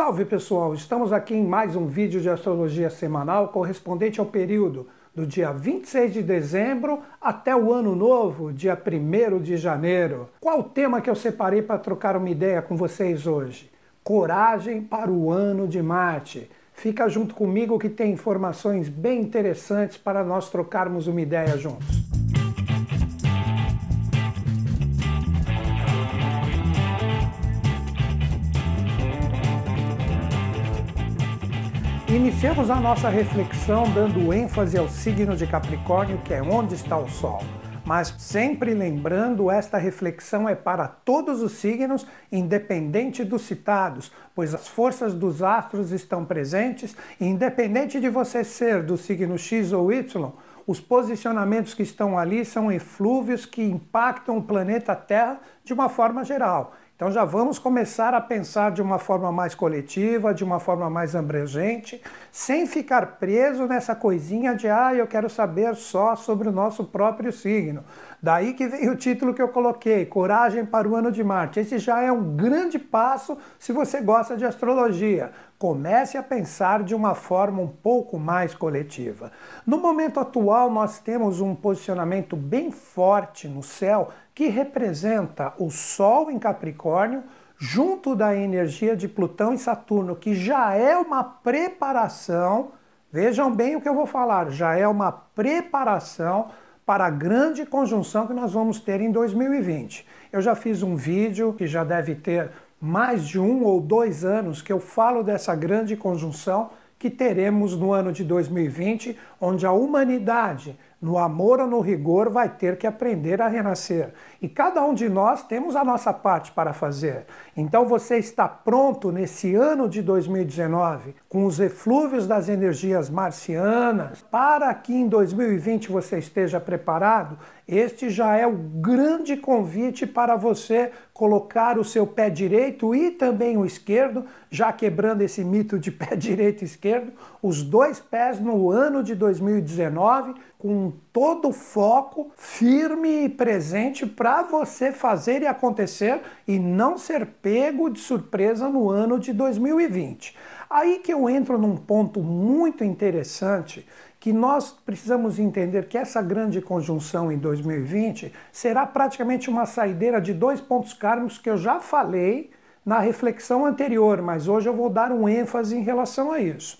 Salve pessoal, estamos aqui em mais um vídeo de astrologia semanal correspondente ao período do dia 26 de dezembro até o ano novo, dia 1 de janeiro. Qual o tema que eu separei para trocar uma ideia com vocês hoje? Coragem para o ano de Marte. Fica junto comigo que tem informações bem interessantes para nós trocarmos uma ideia juntos. Iniciamos a nossa reflexão dando ênfase ao signo de Capricórnio, que é onde está o Sol. Mas sempre lembrando, esta reflexão é para todos os signos, independente dos citados, pois as forças dos astros estão presentes, e independente de você ser do signo X ou Y, os posicionamentos que estão ali são eflúvios que impactam o planeta Terra de uma forma geral. Então já vamos começar a pensar de uma forma mais coletiva, de uma forma mais abrangente, sem ficar preso nessa coisinha de ah, eu quero saber só sobre o nosso próprio signo. Daí que vem o título que eu coloquei, Coragem para o Ano de Marte. Esse já é um grande passo se você gosta de astrologia comece a pensar de uma forma um pouco mais coletiva. No momento atual, nós temos um posicionamento bem forte no céu que representa o Sol em Capricórnio, junto da energia de Plutão e Saturno, que já é uma preparação. Vejam bem o que eu vou falar, já é uma preparação para a grande conjunção que nós vamos ter em 2020. Eu já fiz um vídeo que já deve ter mais de um ou dois anos que eu falo dessa grande conjunção que teremos no ano de 2020, onde a humanidade, no amor ou no rigor, vai ter que aprender a renascer. E cada um de nós temos a nossa parte para fazer. Então você está pronto nesse ano de 2019, com os eflúvios das energias marcianas, para que em 2020 você esteja preparado? Este já é o grande convite para você colocar o seu pé direito e também o esquerdo, já quebrando esse mito de pé direito e esquerdo, os dois pés no ano de 2019, com todo o foco firme e presente para você fazer e acontecer e não ser pego de surpresa no ano de 2020. Aí que eu entro num ponto muito interessante que nós precisamos entender que essa grande conjunção em 2020 será praticamente uma saideira de dois pontos kármicos que eu já falei na reflexão anterior, mas hoje eu vou dar um ênfase em relação a isso.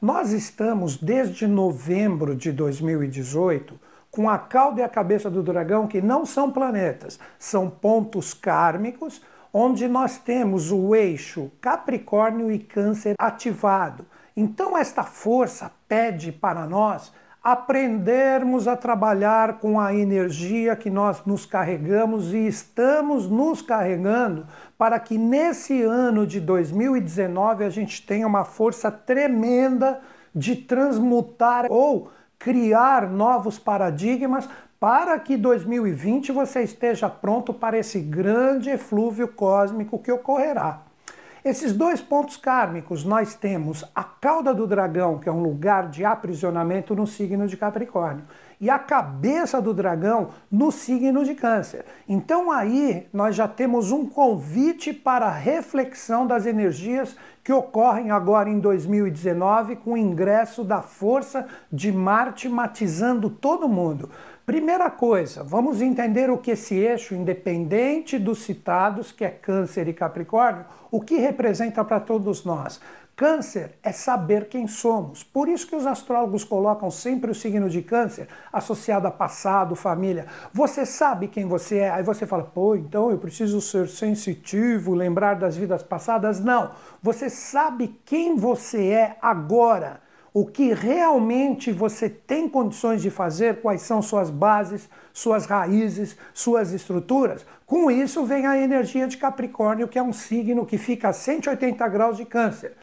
Nós estamos desde novembro de 2018 com a cauda e a cabeça do dragão que não são planetas, são pontos kármicos onde nós temos o eixo Capricórnio e Câncer ativado. Então esta força pede para nós aprendermos a trabalhar com a energia que nós nos carregamos e estamos nos carregando para que nesse ano de 2019 a gente tenha uma força tremenda de transmutar ou criar novos paradigmas para que 2020 você esteja pronto para esse grande eflúvio cósmico que ocorrerá. Esses dois pontos kármicos nós temos a cauda do dragão, que é um lugar de aprisionamento no signo de Capricórnio e a cabeça do dragão no signo de Câncer. Então aí nós já temos um convite para a reflexão das energias que ocorrem agora em 2019 com o ingresso da força de Marte matizando todo mundo. Primeira coisa, vamos entender o que esse eixo, independente dos citados, que é Câncer e Capricórnio, o que representa para todos nós. Câncer é saber quem somos. Por isso que os astrólogos colocam sempre o signo de câncer associado a passado, família. Você sabe quem você é, aí você fala, pô, então eu preciso ser sensitivo, lembrar das vidas passadas. Não, você sabe quem você é agora, o que realmente você tem condições de fazer, quais são suas bases, suas raízes, suas estruturas. Com isso vem a energia de Capricórnio, que é um signo que fica a 180 graus de câncer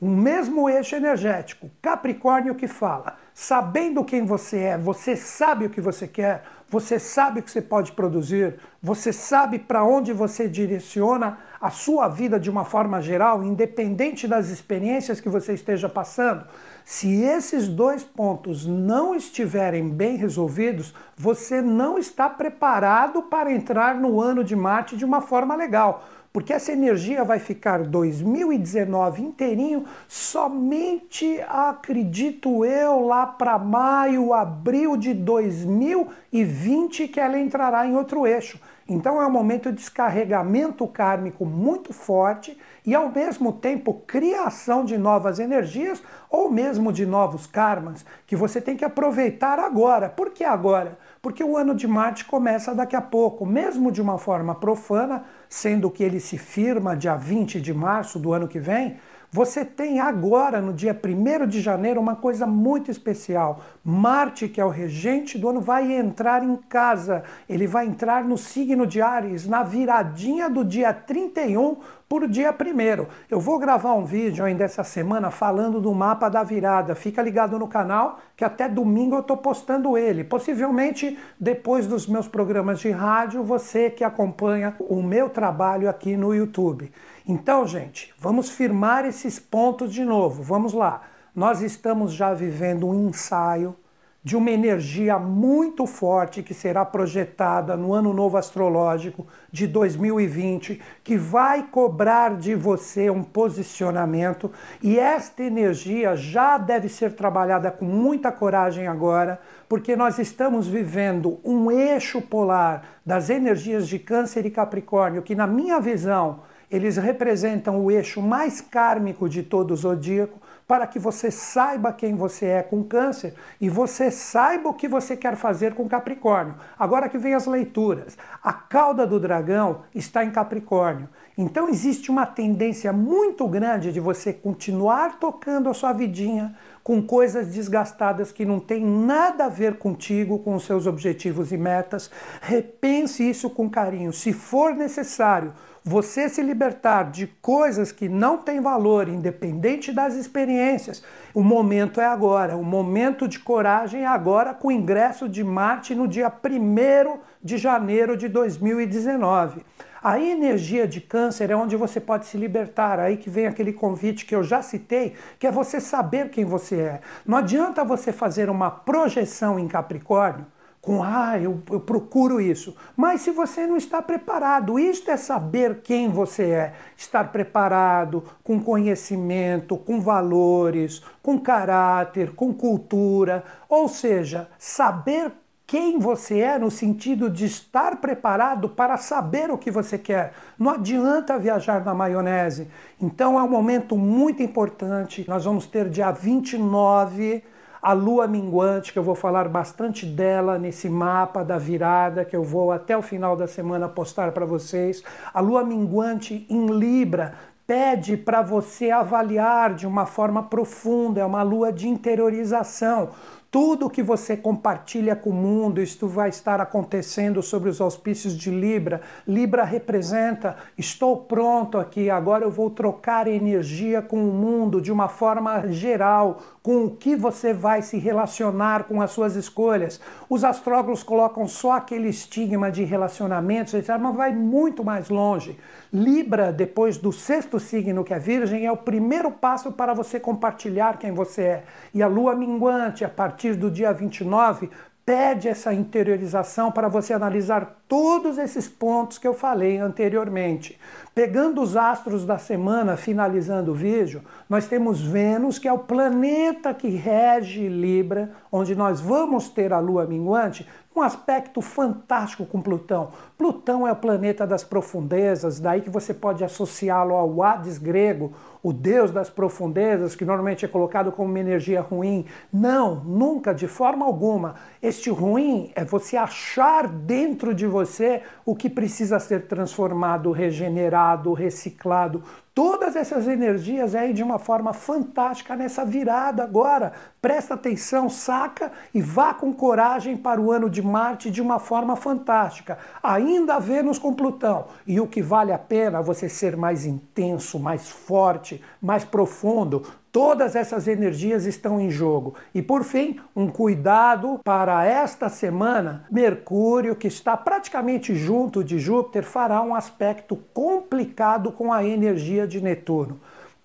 um mesmo eixo energético, Capricórnio que fala, sabendo quem você é, você sabe o que você quer, você sabe o que você pode produzir, você sabe para onde você direciona a sua vida de uma forma geral, independente das experiências que você esteja passando. Se esses dois pontos não estiverem bem resolvidos, você não está preparado para entrar no ano de Marte de uma forma legal porque essa energia vai ficar 2019 inteirinho somente, acredito eu, lá para maio, abril de 2020 que ela entrará em outro eixo. Então é um momento de descarregamento kármico muito forte e ao mesmo tempo criação de novas energias ou mesmo de novos karmas que você tem que aproveitar agora. Por que agora? porque o ano de Marte começa daqui a pouco, mesmo de uma forma profana, sendo que ele se firma dia 20 de março do ano que vem. Você tem agora, no dia 1 de janeiro, uma coisa muito especial. Marte, que é o regente do ano, vai entrar em casa. Ele vai entrar no signo de Ares, na viradinha do dia 31 por dia primeiro. Eu vou gravar um vídeo ainda essa semana falando do mapa da virada. Fica ligado no canal que até domingo eu estou postando ele. Possivelmente depois dos meus programas de rádio, você que acompanha o meu trabalho aqui no YouTube. Então, gente, vamos firmar esses pontos de novo. Vamos lá. Nós estamos já vivendo um ensaio de uma energia muito forte que será projetada no Ano Novo Astrológico de 2020, que vai cobrar de você um posicionamento, e esta energia já deve ser trabalhada com muita coragem agora, porque nós estamos vivendo um eixo polar das energias de Câncer e Capricórnio, que, na minha visão, eles representam o eixo mais kármico de todo o zodíaco para que você saiba quem você é com Câncer e você saiba o que você quer fazer com Capricórnio. Agora que vem as leituras. A cauda do dragão está em Capricórnio. Então existe uma tendência muito grande de você continuar tocando a sua vidinha com coisas desgastadas que não tem nada a ver contigo, com os seus objetivos e metas. Repense isso com carinho. Se for necessário, você se libertar de coisas que não têm valor, independente das experiências. O momento é agora. O momento de coragem é agora com o ingresso de Marte no dia 1 de janeiro de 2019. A energia de câncer é onde você pode se libertar. Aí que vem aquele convite que eu já citei, que é você saber quem você é. Não adianta você fazer uma projeção em Capricórnio com ah, eu, eu, procuro isso. Mas se você não está preparado, isto é saber quem você é. Estar preparado, com conhecimento, com valores, com caráter, com cultura. Ou seja, saber quem você é no sentido de estar preparado para saber o que você quer. Não adianta viajar na maionese. Então é um momento muito importante. Nós vamos ter dia 29 a lua minguante, que eu vou falar bastante dela nesse mapa da virada, que eu vou até o final da semana postar para vocês. A lua minguante em Libra pede para você avaliar de uma forma profunda, é uma lua de interiorização tudo que você compartilha com o mundo, isto vai estar acontecendo sobre os auspícios de Libra. Libra representa: estou pronto aqui, agora eu vou trocar energia com o mundo de uma forma geral, com o que você vai se relacionar com as suas escolhas. Os astrólogos colocam só aquele estigma de relacionamentos, mas vai muito mais longe. Libra, depois do sexto signo, que é Virgem, é o primeiro passo para você compartilhar quem você é. E a lua minguante, a partir partir do dia 29, pede essa interiorização para você analisar todos esses pontos que eu falei anteriormente. Pegando os astros da semana, finalizando o vídeo, nós temos Vênus, que é o planeta que rege Libra, onde nós vamos ter a lua minguante, um aspecto fantástico com Plutão. Plutão é o planeta das profundezas, daí que você pode associá-lo ao Hades grego, o deus das profundezas, que normalmente é colocado como uma energia ruim. Não, nunca, de forma alguma. Este ruim é você achar dentro de você você o que precisa ser transformado, regenerado, reciclado. Todas essas energias aí de uma forma fantástica nessa virada agora. Presta atenção, saca e vá com coragem para o ano de Marte de uma forma fantástica. Ainda Vênus com Plutão. E o que vale a pena você ser mais intenso, mais forte, mais profundo, Todas essas energias estão em jogo. E por fim, um cuidado para esta semana: Mercúrio, que está praticamente junto de Júpiter, fará um aspecto complicado com a energia de Netuno.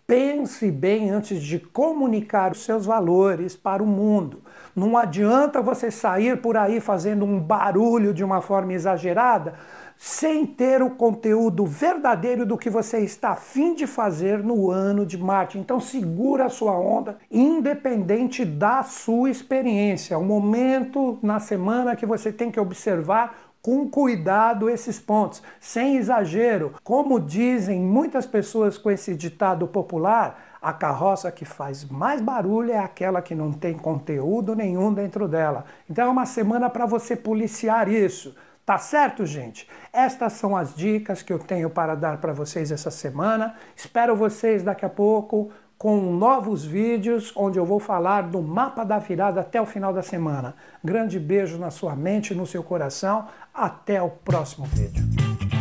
Pense bem antes de comunicar os seus valores para o mundo. Não adianta você sair por aí fazendo um barulho de uma forma exagerada sem ter o conteúdo verdadeiro do que você está a fim de fazer no ano de Marte. Então segura a sua onda, independente da sua experiência. O é momento na semana que você tem que observar com cuidado esses pontos, sem exagero. Como dizem muitas pessoas com esse ditado popular, a carroça que faz mais barulho é aquela que não tem conteúdo nenhum dentro dela. Então é uma semana para você policiar isso. Tá certo, gente? Estas são as dicas que eu tenho para dar para vocês essa semana. Espero vocês daqui a pouco com novos vídeos onde eu vou falar do mapa da virada até o final da semana. Grande beijo na sua mente, no seu coração. Até o próximo vídeo.